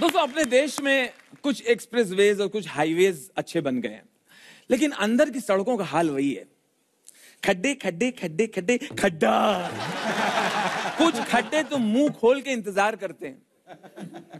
दोस्तों अपने देश में कुछ एक्सप्रेस वेज और कुछ हाईवेज अच्छे बन गए हैं लेकिन अंदर की सड़कों का हाल वही है खड्डे खड्डे खड्डे खड्डे खड्डा कुछ खड्डे तो मुंह खोल के इंतजार करते हैं